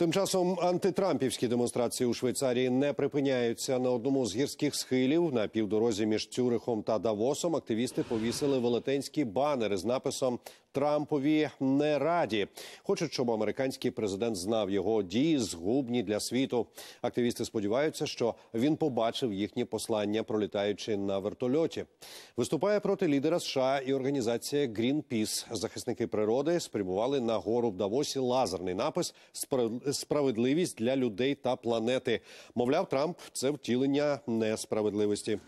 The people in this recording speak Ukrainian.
Тим часом антитрампівські демонстрації у Швейцарії не припиняються на одному з гірських схилів на півдорозі між Цюрихом та Давосом. Активісти повісили велетенські банери з написом Трампові не раді. Хочуть, щоб американський президент знав його дії згубні для світу. Активісти сподіваються, що він побачив їхні послання, пролітаючи на вертольоті. Виступає проти лідера США і організація Greenpeace. Захисники природи спрямували на гору в Давосі лазерний напис з справедливість для людей та планети. Мовляв, Трамп це втілення несправедливості.